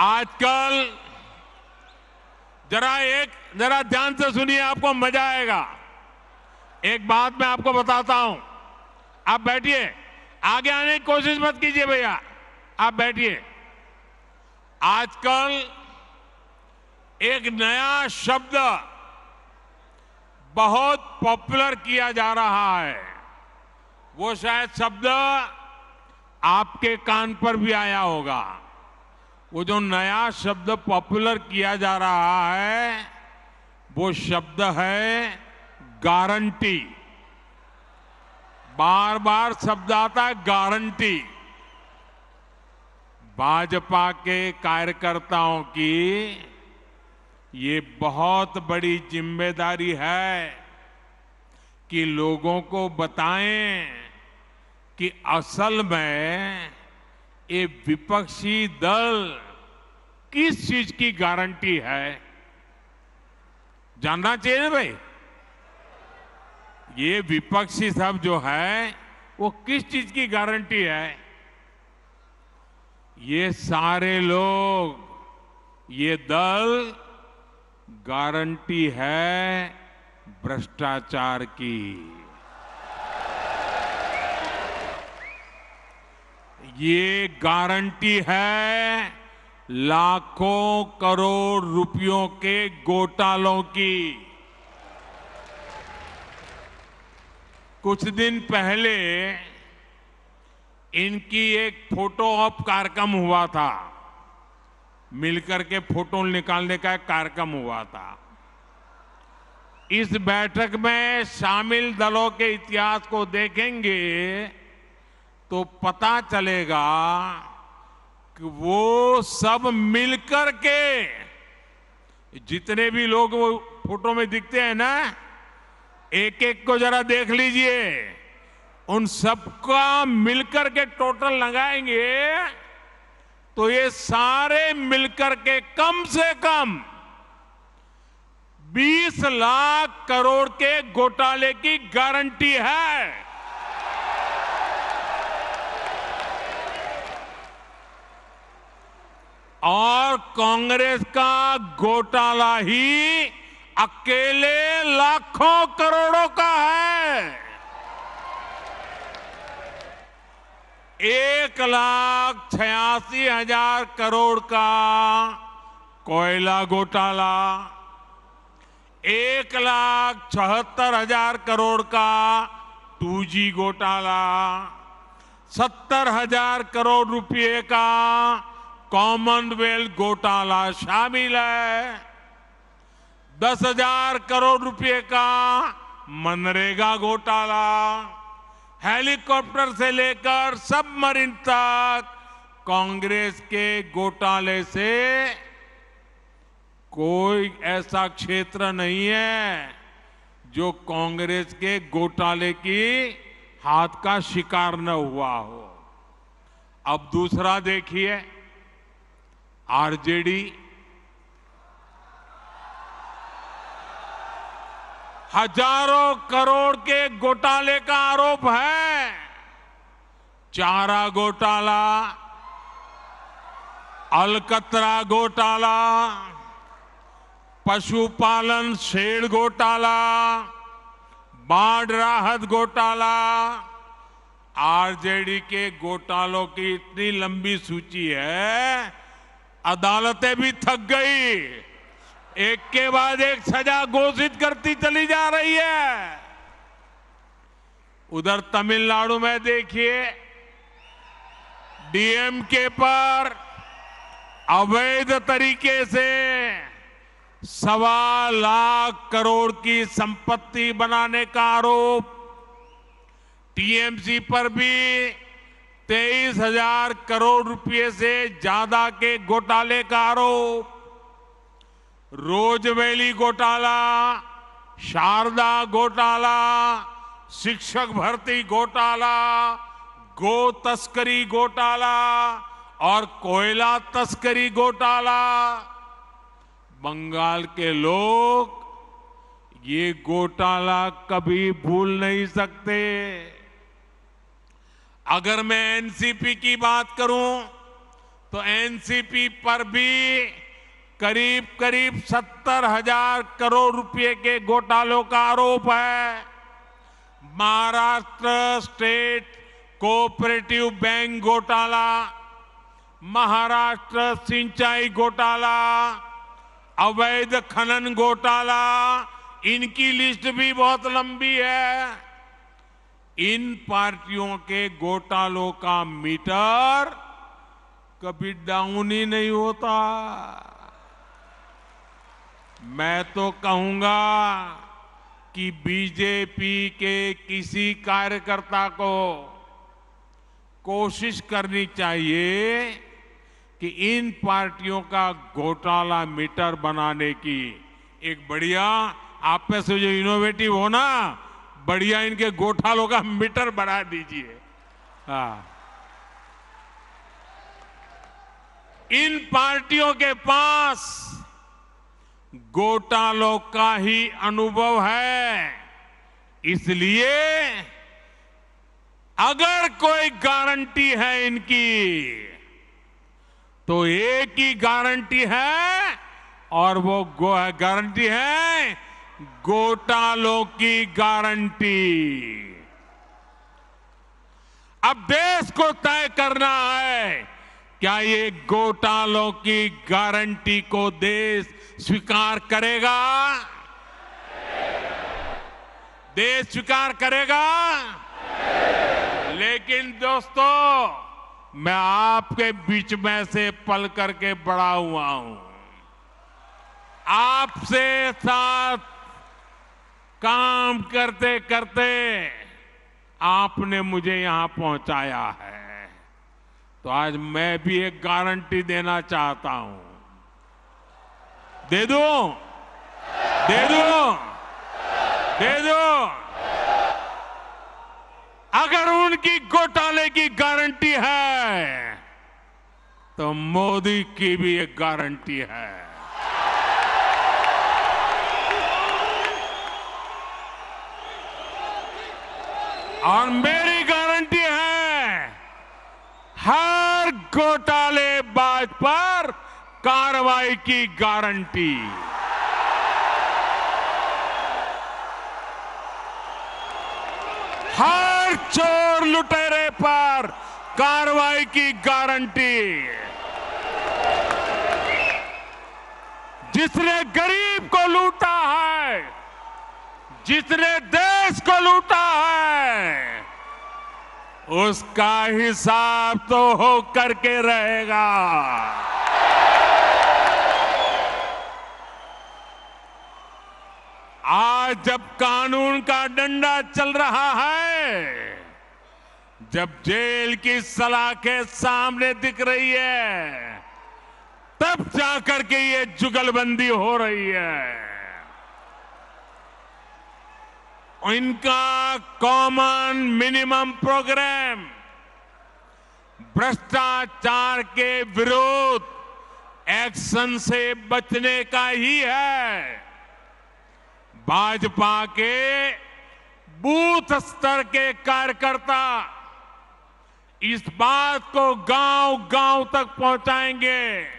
आजकल जरा एक जरा ध्यान से सुनिए आपको मजा आएगा एक बात मैं आपको बताता हूं आप बैठिए आगे आने की कोशिश मत कीजिए भैया आप बैठिए आजकल एक नया शब्द बहुत पॉपुलर किया जा रहा है वो शायद शब्द आपके कान पर भी आया होगा वो जो नया शब्द पॉपुलर किया जा रहा है वो शब्द है गारंटी बार बार शब्द आता है गारंटी भाजपा के कार्यकर्ताओं की ये बहुत बड़ी जिम्मेदारी है कि लोगों को बताएं कि असल में ये विपक्षी दल किस चीज की गारंटी है जानना चाहिए ना भाई ये विपक्षी सब जो है वो किस चीज की गारंटी है ये सारे लोग ये दल गारंटी है भ्रष्टाचार की ये गारंटी है लाखों करोड़ रुपयों के घोटालों की कुछ दिन पहले इनकी एक फोटो ऑप कार्यक्रम हुआ था मिलकर के फोटो निकालने का एक कार्यक्रम हुआ था इस बैठक में शामिल दलों के इतिहास को देखेंगे तो पता चलेगा कि वो सब मिलकर के जितने भी लोग वो फोटो में दिखते हैं ना एक एक को जरा देख लीजिए उन सबका मिलकर के टोटल लगाएंगे तो ये सारे मिलकर के कम से कम 20 लाख करोड़ के घोटाले की गारंटी है और कांग्रेस का घोटाला ही अकेले लाखों करोड़ों का है एक लाख छियासी हजार करोड़ का कोयला घोटाला एक लाख चौहत्तर हजार करोड़ का टू जी घोटाला सत्तर हजार करोड़ रुपए का कॉमनवेल्थ घोटाला शामिल है दस हजार करोड़ रुपए का मनरेगा घोटाला हेलीकॉप्टर से लेकर सब मरीन तक कांग्रेस के घोटाले से कोई ऐसा क्षेत्र नहीं है जो कांग्रेस के घोटाले की हाथ का शिकार न हुआ हो अब दूसरा देखिए आरजेडी हजारों करोड़ के घोटाले का आरोप है चारा घोटाला अलकतरा घोटाला पशुपालन शेड घोटाला बाढ़ राहत घोटाला आरजेडी के घोटालों की इतनी लंबी सूची है अदालतें भी थक गई एक के बाद एक सजा घोषित करती चली जा रही है उधर तमिलनाडु में देखिए डीएमके पर अवैध तरीके से सवा लाख करोड़ की संपत्ति बनाने का आरोप टीएमसी पर भी तेईस हजार करोड़ रुपए से ज्यादा के घोटाले का आरोप रोजवेली घोटाला शारदा घोटाला शिक्षक भर्ती घोटाला गो तस्करी घोटाला और कोयला तस्करी घोटाला बंगाल के लोग ये घोटाला कभी भूल नहीं सकते अगर मैं एनसीपी की बात करूं तो एनसीपी पर भी करीब करीब सत्तर हजार करोड़ रुपए के घोटालों का आरोप है महाराष्ट्र स्टेट कोऑपरेटिव बैंक घोटाला महाराष्ट्र सिंचाई घोटाला अवैध खनन घोटाला इनकी लिस्ट भी बहुत लंबी है इन पार्टियों के घोटालों का मीटर कभी डाउन ही नहीं होता मैं तो कहूंगा कि बीजेपी के किसी कार्यकर्ता को कोशिश करनी चाहिए कि इन पार्टियों का घोटाला मीटर बनाने की एक बढ़िया आप में से जो इनोवेटिव हो ना बढ़िया इनके गोठालों का मीटर बढ़ा दीजिए हा इन पार्टियों के पास गोटालों का ही अनुभव है इसलिए अगर कोई गारंटी है इनकी तो एक ही गारंटी है और वो गारंटी है घोटालों की गारंटी अब देश को तय करना है क्या ये घोटालों की गारंटी को देश स्वीकार करेगा देश स्वीकार करेगा लेकिन दोस्तों मैं आपके बीच में से पल करके बड़ा हुआ हूं आपसे साथ काम करते करते आपने मुझे यहां पहुंचाया है तो आज मैं भी एक गारंटी देना चाहता हूं दे दो दे दो दे दो अगर उनकी घोटाले की गारंटी है तो मोदी की भी एक गारंटी है और मेरी गारंटी है हर घोटाले बाज पर कार्रवाई की गारंटी हर चोर लुटेरे पर कार्रवाई की गारंटी जिसने गरीब को लूटा है जिसने देश को लूटा है उसका हिसाब तो हो करके रहेगा आज जब कानून का डंडा चल रहा है जब जेल की सलाखें सामने दिख रही है तब जाकर के ये जुगलबंदी हो रही है इनका कॉमन मिनिमम प्रोग्राम भ्रष्टाचार के विरोध एक्शन से बचने का ही है भाजपा के बूथ स्तर के कार्यकर्ता इस बात को गांव गांव तक पहुंचाएंगे